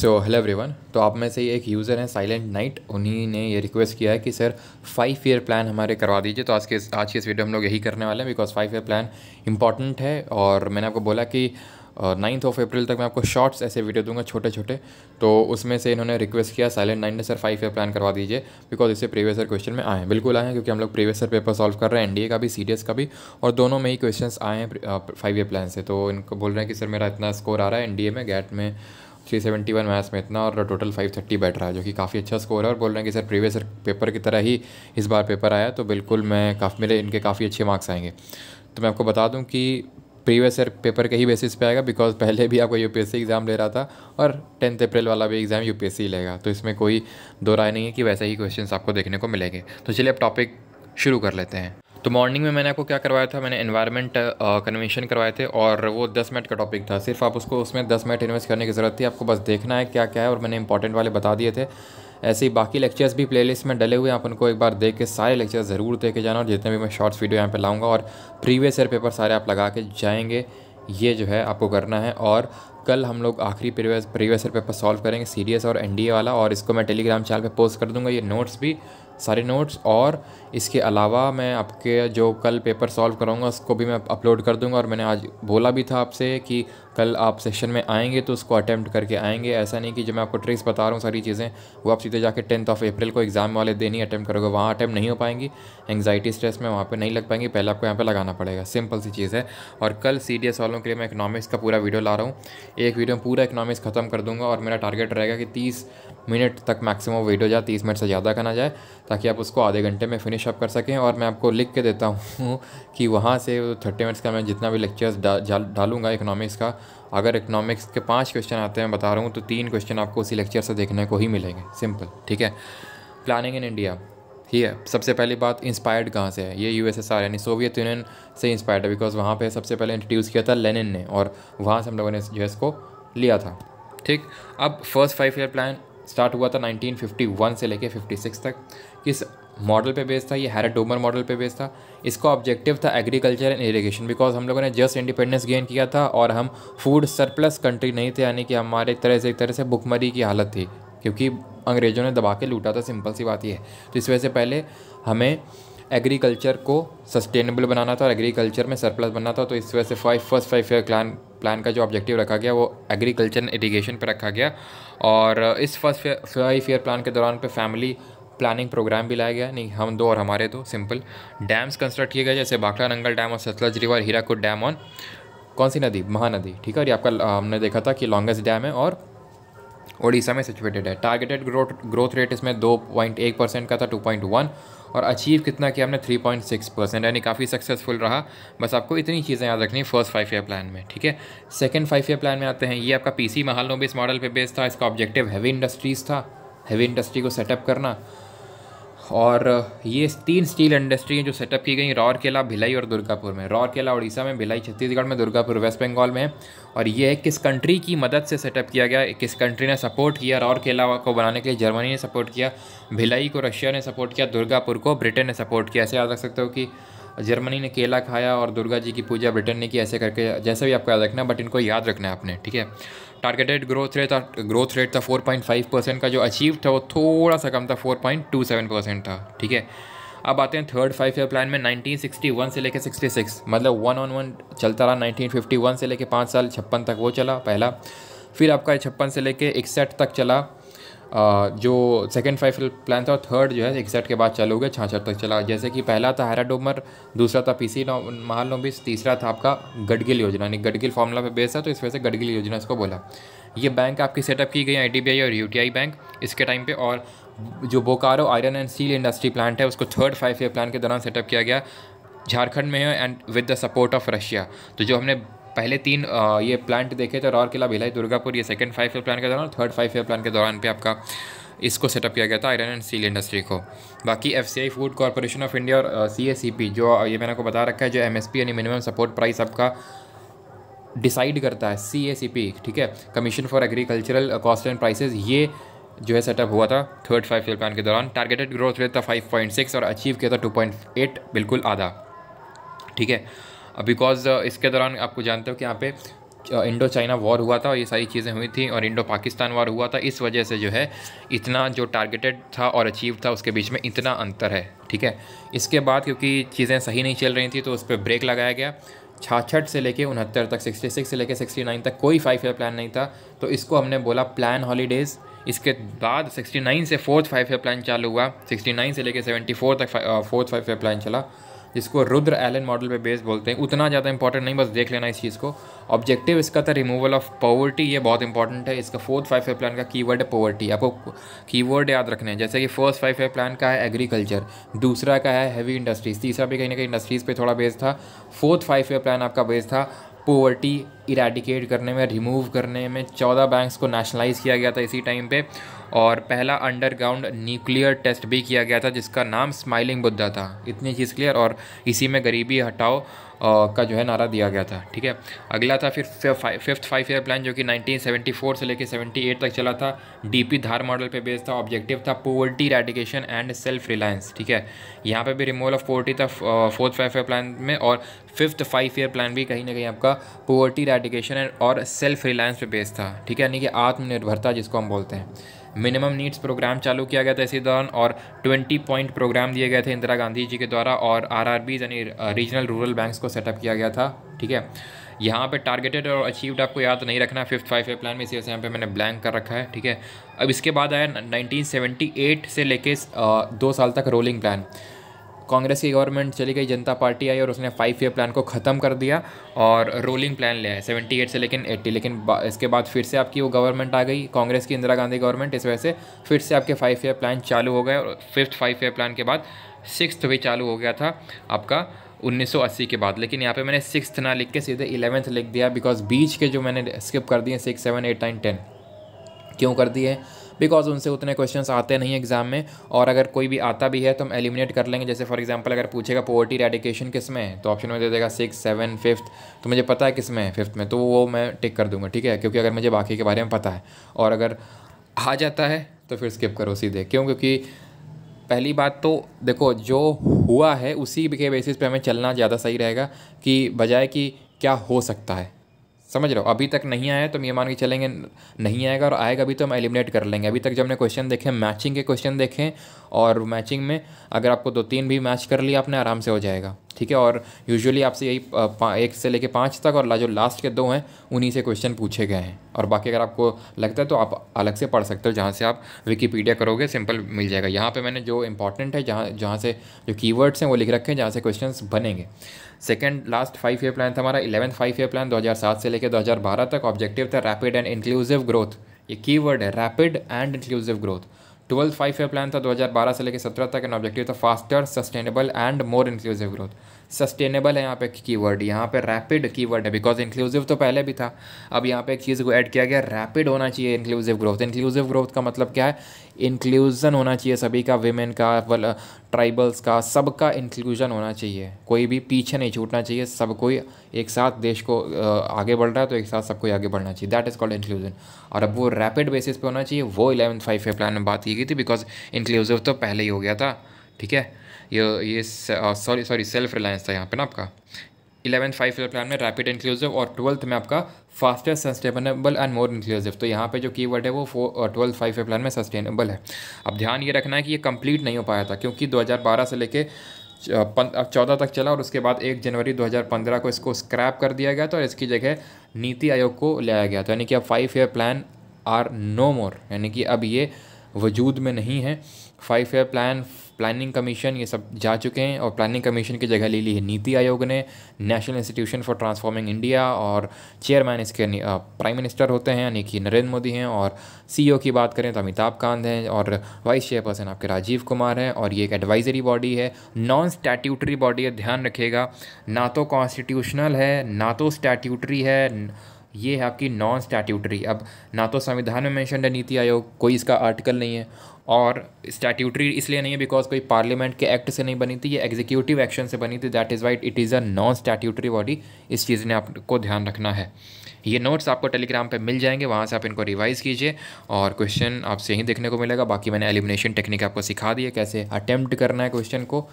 so hello everyone तो आप में से ही एक यूज़र हैं साइलेंट नाइट उन्हीं ने ये रिक्वेस्ट किया है कि सर फाइव ईयर प्लान हमारे करवा दीजिए तो आज के आज की इस वीडियो हम लोग यही करने वाले हैं because five year plan important है और मैंने आपको बोला कि नाइन्थ ऑफ अप्रैल तक मैं आपको शॉर्ट्स ऐसे वीडियो दूंगा छोटे छोटे तो उसमें से इन्होंने रिक्वेस्ट किया साइलेंट नाइन ने सर फाइव ईयर प्लान करवा दीजिए बिकॉज इससे प्रीवियस ईयर क्वेश्चन में आए हैं बिल्कुल आए हैं क्योंकि हम लोग प्रीवियस ईयर पेपर सॉल्व कर रहे हैं एनडीए का भी सीडीएस का भी और दोनों में ही क्वेश्चन आए हैं फाइव ईयर प्लान से तो इनको बोल रहे हैं कि सर मेरा इतना स्कोर आ रहा है एन में गैट में थ्री सेवेंटी वन मैथ्स में इतना और टोटल फाइव थर्टी बैठ रहा है जो कि काफ़ी अच्छा स्कोर है और बोल रहे हैं कि सर प्रीवियस पेपर की तरह ही इस बार पेपर आया तो बिल्कुल मैं काफ़ी मेरे इनके काफ़ी अच्छे मार्क्स आएंगे तो मैं आपको बता दूं कि प्रीवियस ईयर पेपर के ही बेसिस पे आएगा बिकॉज पहले भी आपको यू एग्ज़ाम ले रहा था और टेंथ अप्रैल वाला भी एग्ज़ाम यूपीएससी लेगा तो इसमें कोई दो राय नहीं है कि वैसे ही क्वेश्चन आपको देखने को मिलेंगे तो चलिए अब टॉपिक शुरू कर लेते हैं तो मॉर्निंग में मैंने आपको क्या करवाया था मैंने एनवायरनमेंट कन्वेंशन करवाए थे और वो दस मिनट का टॉपिक था सिर्फ आप उसको उसमें दस मिनट इन्वेस्ट करने की ज़रूरत थी आपको बस देखना है क्या क्या है और मैंने इंपॉर्टेंट वाले बता दिए थे ऐसे ही बाकी लेक्चर्स भी प्लेलिस्ट में डले हुए हैं आप उनको एक बार देख के सारे लेक्चर्स ज़रूर देखे के जाना और जितने भी मैं शॉर्ट्स वीडियो यहाँ पर लाऊंगा और प्रीवियस ईयर पेपर सारे आप लगा के जाएंगे ये जो है आपको करना है और कल हम लोग आखिरी previous previous year paper solve करेंगे सी और एन वाला और इसको मैं टेलीग्राम चैनल पर पोस्ट कर दूँगा ये नोट्स भी सारे नोट्स और इसके अलावा मैं आपके जो कल पेपर सॉल्व कराऊंगा उसको भी मैं अपलोड कर दूंगा और मैंने आज बोला भी था आपसे कि कल आप सेशन में आएंगे तो उसको अटैम्प्ट करके आएंगे ऐसा नहीं कि जो मैं आपको ट्रिक्स बता रहा हूँ सारी चीज़ें वो आप सीधे जाके टेंथ ऑफ अप्रैल को एग्ज़ाम वाले दिन ही अटैम्प्ट करोगे वहाँ अटैम्प्ट नहीं हो पाएंगी एंगजाइटी स्ट्रेस में वहाँ पर नहीं लग पाएंगी पहले आपको यहाँ पर लगाना पड़ेगा सिंपल सी चीज़ है और कल सी डी एस वालों के लिए मैं इकनॉमिक्स का पूरा वीडियो ला रहा हूँ एक वीडियो में पूरा इकनॉमिक्स ख़त्म कर दूँगा और मेरा टारगेट रहेगा कि तीस मिनट तक मैक्सिमम वेट हो जाए तीस मिनट से ज़्यादा करना जाए ताकि आप उसको आधे घंटे में फिनिश अप कर सकें और मैं आपको लिख के देता हूँ कि वहाँ से थर्टी मिनट्स का मैं जितना भी लेक्चर्स डालूंगा इकनॉमिक्स का अगर इकनॉमिक्स के पाँच क्वेश्चन आते हैं बता रहा हूँ तो तीन क्वेश्चन आपको उसी लेक्चर से देखने को ही मिलेंगे सिंपल ठीक है प्लानिंग इन इंडिया ठीक है सबसे पहली बात इंस्पायर्ड कहाँ से है ये यू यानी सोवियत यूनियन से इंस्पायर्ड है बिकॉज वहाँ पर सबसे पहले इंट्रोड्यूस किया था लेनिन ने और वहाँ से हम लोगों ने जो है इसको लिया था ठीक अब first five year plan start हुआ था 1951 से लेकर 56 तक किस मॉडल पे बेस्ड था ये हैरत डोमर मॉडल पे बेस्ड था इसका ऑब्जेक्टिव था एग्रीकल्चर एंड इरीगेशन बिकॉज हम लोगों ने जस्ट इंडिपेंडेंस गेन किया था और हम फूड सरप्लस कंट्री नहीं थे यानी कि हमारे तरह से एक तरह से भुखमरी की हालत थी क्योंकि अंग्रेज़ों ने दबा के लूटा था सिंपल सी बात यह है तो इस वजह से पहले हमें एग्रीकल्चर को सस्टेनेबल बनाना था और एग्रीकल्चर में सरप्लस बनना था तो इस वजह से five first five year plan plan का जो ऑब्जेक्टिव रखा गया वो एग्रीकल्चर इरीगेशन पर रखा गया और इस फर्स्ट फाइव ईयर प्लान के दौरान पे फैमिली प्लानिंग प्रोग्राम भी लाया गया नहीं हम दो और हमारे दो सिंपल डैम्स कंस्ट्रक्ट किए गए जैसे बाखड़ा नंगल डैम और Sutlej river Hirakud dam on कौन सी नदी महानदी ठीक है और ये आपका हमने देखा था कि लॉन्गेस्ट डैम है और ओडिशा में सिचुएटेड है टारगेटेड ग्रोथ ग्रोथ रेट इसमें दो पॉइंट एक परसेंट का था टू पॉइंट वन और अचीव कितना किया हमने 3.6 परसेंट यानी काफ़ी सक्सेसफुल रहा बस आपको इतनी चीज़ें याद रखनी फर्स्ट फाइव ईयर प्लान में ठीक है सेकेंड फाइव ईयर प्लान में आते हैं ये आपका पी सी महालोबिस मॉडल पर बेस्ड था इसका ऑब्जेक्टिव हैवी इंडस्ट्रीज़ था हैवी इंडस्ट्री को सेटअप करना और ये तीन स्टील इंडस्ट्री हैं जो सेटअप की गई राउरकेला भिलाई और दुर्गापुर में किला उड़ीसा में भिलाई छत्तीसगढ़ में दुर्गापुर वेस्ट बंगाल में और ये है किस कंट्री की मदद से सेटअप किया गया किस कंट्री ने सपोर्ट किया राउरकेला को बनाने के लिए जर्मनी ने सपोर्ट किया भिलाई को रशिया ने सपोर्ट किया दुर्गापुर को ब्रिटेन ने सपोर्ट किया ऐसे याद रख सकते हो कि जर्मनी ने केला खाया और दुर्गा जी की पूजा ब्रिटेन ने की ऐसे करके जैसे भी आपको याद रखना बट इनको याद रखना है आपने ठीक है टारगेटेड ग्रोथ रेट था ग्रोथ रेट था 4.5 परसेंट का जो अचीव था वो थोड़ा सा कम था 4.27 परसेंट था ठीक है अब आते हैं थर्ड फाइव ईयर प्लान में 1961 से लेकर 66 मतलब वन ऑन वन चलता रहा 1951 से लेकर पाँच साल छप्पन तक वो चला पहला फिर आपका छप्पन से लेकर इकसठ तक चला जो सेकंड फाइव प्लान था और थर्ड जो है इकसठ के बाद चलोगे छाछठ तक चला जैसे कि पहला था हैरा डोमर दूसरा था पीसी नौ महालोबिस तीसरा था आपका गडगिल योजना यानी गडगिल फॉर्मूला पे बेस है तो इस वजह से गडगिल योजना इसको बोला ये बैंक आपकी सेटअप की गई आई और यू बैंक इसके टाइम पर और जो Bokaro iron and steel industry plant है उसको थर्ड फाइव प्लान के दौरान सेटअप किया गया झारखंड में है and with the support of Russia तो जो हमने पहले तीन ये प्लांट देखे थे राउरकिला भिलाई दुर्गापुर ये सेकेंड फाइव ईयर प्लान के दौरान थर्ड फाइव ईयर प्लान के दौरान पे आपका इसको सेटअप किया गया था आयरन एंड स्टील इंडस्ट्री को बाकी F food corporation of India और सी एस जो ये मैंने आपको बता रखा है जो एम यानी मिनिमम सपोर्ट प्राइस आपका डिसाइड करता है सी ए सी पी ठीक है commission for agricultural cost and prices ये जो है सेटअप हुआ था थर्ड फाइव ईयर प्लान के दौरान टारगेटेड ग्रोथ रेट था 5.6 और अचीव किया था 2.8 बिल्कुल आधा ठीक है बिकॉज uh, uh, इसके दौरान आपको जानते हो कि यहाँ पे इंडो चाइना वॉर हुआ था और ये सारी चीज़ें हुई थी और इंडो पाकिस्तान वॉर हुआ था इस वजह से जो है इतना जो टारगेटेड था और अचीव था उसके बीच में इतना अंतर है ठीक है इसके बाद क्योंकि चीज़ें सही नहीं चल रही थी तो उस पर ब्रेक लगाया गया छाछठ से लेके उनहत्तर तक 66 से लेके 69 तक कोई फाइव ईयर प्लान नहीं था तो इसको हमने बोला प्लान हॉलीडेज़ इसके बाद 69 से फोर्थ फाइव ईयर प्लान चालू हुआ 69 से लेके 74 तक फोर्थ फाइव ईयर प्लान चला जिसको रुद्र एलन मॉडल पे बेस बोलते हैं उतना ज़्यादा इंपॉर्टेंट नहीं बस देख लेना इस चीज़ को ऑब्जेक्टिव इसका था रिमूवल ऑफ पॉवर्टी ये बहुत इंपॉर्टेंट है इसका फोर्थ फाइव फाइव प्लान का कीवर्ड है पॉवर्टी आपको कीवर्ड याद रखने हैं जैसे कि फर्स्ट फाइव फाइव प्लान का है एग्रीकल्चर दूसरा का है हैवी इंडस्ट्रीज तीसरा भी कहीं ना कहीं इंडस्ट्रीज़ पर थोड़ा बेस था फोर्थ फाइव फाइव प्लान आपका बेस था पोवर्टी इराडिकेट करने में रिमूव करने में चौदह बैंक्स को नेशनलाइज किया गया था इसी टाइम पे और पहला अंडरग्राउंड न्यूक्लियर टेस्ट भी किया गया था जिसका नाम स्माइलिंग बुद्धा था इतनी चीज़ क्लियर और इसी में गरीबी हटाओ का जो है नारा दिया गया था ठीक है अगला था फिर फिफ्थ फाइव ईयर प्लान जो कि 1974 से लेकर 78 तक चला था डीपी धार मॉडल पे बेस्ड था ऑब्जेक्टिव था poverty eradication and self reliance ठीक है यहाँ पे भी रिमूवल ऑफ पोवर्टी था फोर्थ फाइव ईयर प्लान में और फिफ्थ फाइव ईयर प्लान भी कहीं ना कहीं आपका पोवर्टी रेडिकेशन और सेल्फ रिलायंस पे बेस्ड था ठीक है यानी कि आत्मनिर्भरता जिसको हम बोलते हैं मिनिमम नीड्स प्रोग्राम चालू किया गया था इसी दौरान और ट्वेंटी पॉइंट प्रोग्राम दिए गए थे इंदिरा गांधी जी के द्वारा और आर यानी रीजनल रूरल बैंक्स को सेटअप किया गया था ठीक है यहाँ पे टारगेटेड और अचीव्ड आपको याद नहीं रखना फिफ्थ फाइव ए प्लान में इसी वजह से यहाँ पर मैंने ब्लैंक कर रखा है ठीक है अब इसके बाद आया 1978 से लेके दो साल तक रोलिंग प्लान कांग्रेस की गवर्नमेंट चली गई जनता पार्टी आई और उसने फाइव ईयर प्लान को ख़त्म कर दिया और रोलिंग प्लान लिया है सेवेंटी एट से लेकिन एट्टी लेकिन इसके बाद फिर से आपकी वो गवर्नमेंट आ गई कांग्रेस की इंदिरा गांधी गवर्नमेंट इस वजह से फिर से आपके फाइव ईयर प्लान चालू हो गए और फिफ्थ फाइव ईयर प्लान के बाद सिक्स भी चालू हो गया था आपका 1980 के बाद लेकिन यहाँ पे मैंने सिक्स्थ ना लिख के सीधे इलेवेंथ लिख दिया बिकॉज बीच के जो मैंने स्किप कर दिए six seven eight nine ten क्यों कर दिए बिकॉज उनसे उतने क्वेश्चन आते नहीं एग्जाम में और अगर कोई भी आता भी है तो हम एलिमिनेट कर लेंगे जैसे फॉर एग्जाम्पल अगर पूछेगा पोवर्टी रेडिकेशन किस में है तो ऑप्शन में दे देगा सिक्स सेवन फिफ्थ तो मुझे पता है किस में है फिफ्थ में तो वो मैं टिक कर दूंगा ठीक है क्योंकि अगर मुझे बाकी के बारे में पता है और अगर आ जाता है तो फिर स्किप करो सीधे क्यों क्योंकि पहली बात तो देखो जो हुआ है उसी के बेसिस पे हमें चलना ज़्यादा सही रहेगा कि बजाय कि क्या हो सकता है समझ रहे हो अभी तक नहीं आया तो हम ये मान के चलेंगे नहीं आएगा और आएगा भी तो हम एलिमिनेट कर लेंगे अभी तक जब हमने क्वेश्चन देखे मैचिंग के क्वेश्चन देखें और मैचिंग में अगर आपको दो तीन भी मैच कर लिया आपने आराम से हो जाएगा ठीक है और यूजुअली आपसे यही एक से लेके पाँच तक और जो लास्ट के दो हैं उन्हीं से क्वेश्चन पूछे गए हैं और बाकी अगर आपको लगता है तो आप अलग से पढ़ सकते हो जहाँ से आप विकीपीडिया करोगे सिंपल मिल जाएगा यहाँ पे मैंने जो इंपॉर्टेंट है जहाँ जहाँ से जो कीवर्ड्स हैं वो लिख रखे हैं जहाँ से क्वेश्चंस बनेंगे second last five year plan था हमारा इलेवंथ फाइव ईयर प्लान 2007 से लेकर 2012 तक ऑब्जेक्टिव था रैपिड एंड इंक्लूसिव ग्रोथ ये कीवर्ड है rapid and inclusive growth twelfth five year plan था 2012 से लेकर 17 तक एंड ऑब्जेक्टिव था faster sustainable and more inclusive growth sustainable है यहाँ पे कीवर्ड यहाँ पे रैपिड कीवर्ड है बिकॉज इंक्लूसिव तो पहले भी था अब यहाँ पे एक चीज़ को ऐड किया गया रैपिड होना चाहिए इंक्लूसिव ग्रोथ इंक्लूसिव ग्रोथ का मतलब क्या है इंक्लूजन होना चाहिए सभी का वेमेन का ट्राइबल्स का सबका इंक्लूजन होना चाहिए कोई भी पीछे नहीं छूटना चाहिए सब कोई एक साथ देश को आगे बढ़ रहा है तो एक साथ सबको आगे बढ़ना चाहिए दैट इज़ कॉल्ड इंक्लूजन और अब वो रैपिड बेसिस पे होना चाहिए वो इलेवन फाइव प्लान में बात की गई थी बिकॉज इंक्लूसिव तो पहले ही हो गया था ठीक है ये ये सॉरी सॉरी सेल्फ रिलायंस था यहाँ पे ना आपका इलेवंथ फाइव ईयर प्लान में रैपिड इंक्लूसिव और ट्वेल्थ में आपका fastest sustainable and more inclusive तो यहाँ पे जो कीवर्ड है वो फो ट्वेल्थ फाइव ईयर प्लान में सस्टेनेबल है अब ध्यान ये रखना है कि ये कंप्लीट नहीं हो पाया था क्योंकि 2012 से लेके चौदह तक चला और उसके बाद एक जनवरी 2015 को इसको स्क्रैप कर दिया गया था और इसकी जगह नीति आयोग को लाया गया था यानी कि अब five year plan are no more यानी कि अब ये वजूद में नहीं है five year plan planning commission ये सब जा चुके हैं और प्लानिंग कमीशन की जगह ले ली है नीति आयोग ने national institution for transforming India और चेयरमैन इसके प्राइम मिनिस्टर होते हैं यानी कि नरेंद्र मोदी हैं और सीईओ e की बात करें तो अमिताभ कांत हैं और वाइस चेयरपर्सन आपके राजीव कुमार हैं और ये एक एडवाइजरी बॉडी है नॉन स्टैट्यूटरी बॉडी है ध्यान रखिएगा ना तो कॉन्स्टिट्यूशनल है ना तो स्टैट्यूटरी है ये है आपकी नॉन स्टैट्यूटरी अब ना तो संविधान में मैंशन है नीति आयोग कोई इसका आर्टिकल नहीं है और स्टैट्यूटरी इसलिए नहीं है बिकॉज कोई पार्लियामेंट के एक्ट से नहीं बनी थी ये एग्जीक्यूटिव एक्शन से बनी थी that is why it is a non statutory body इस चीज़ ने आपको ध्यान रखना है ये नोट्स आपको टेलीग्राम पे मिल जाएंगे वहाँ से आप इनको रिवाइज कीजिए और क्वेश्चन आपसे ही देखने को मिलेगा बाकी मैंने एलिमिनेशन टेक्निक आपको सिखा दी है कैसे अटैम्प्ट करना है क्वेश्चन को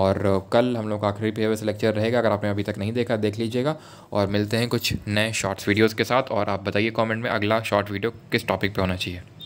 और कल हम लोग का आखिरी पेवर्स लेक्चर रहेगा अगर आपने अभी तक नहीं देखा देख लीजिएगा और मिलते हैं कुछ नए शॉर्ट्स वीडियोज़ के साथ और आप बताइए कॉमेंट में अगला शॉर्ट वीडियो किस टॉपिक पर होना चाहिए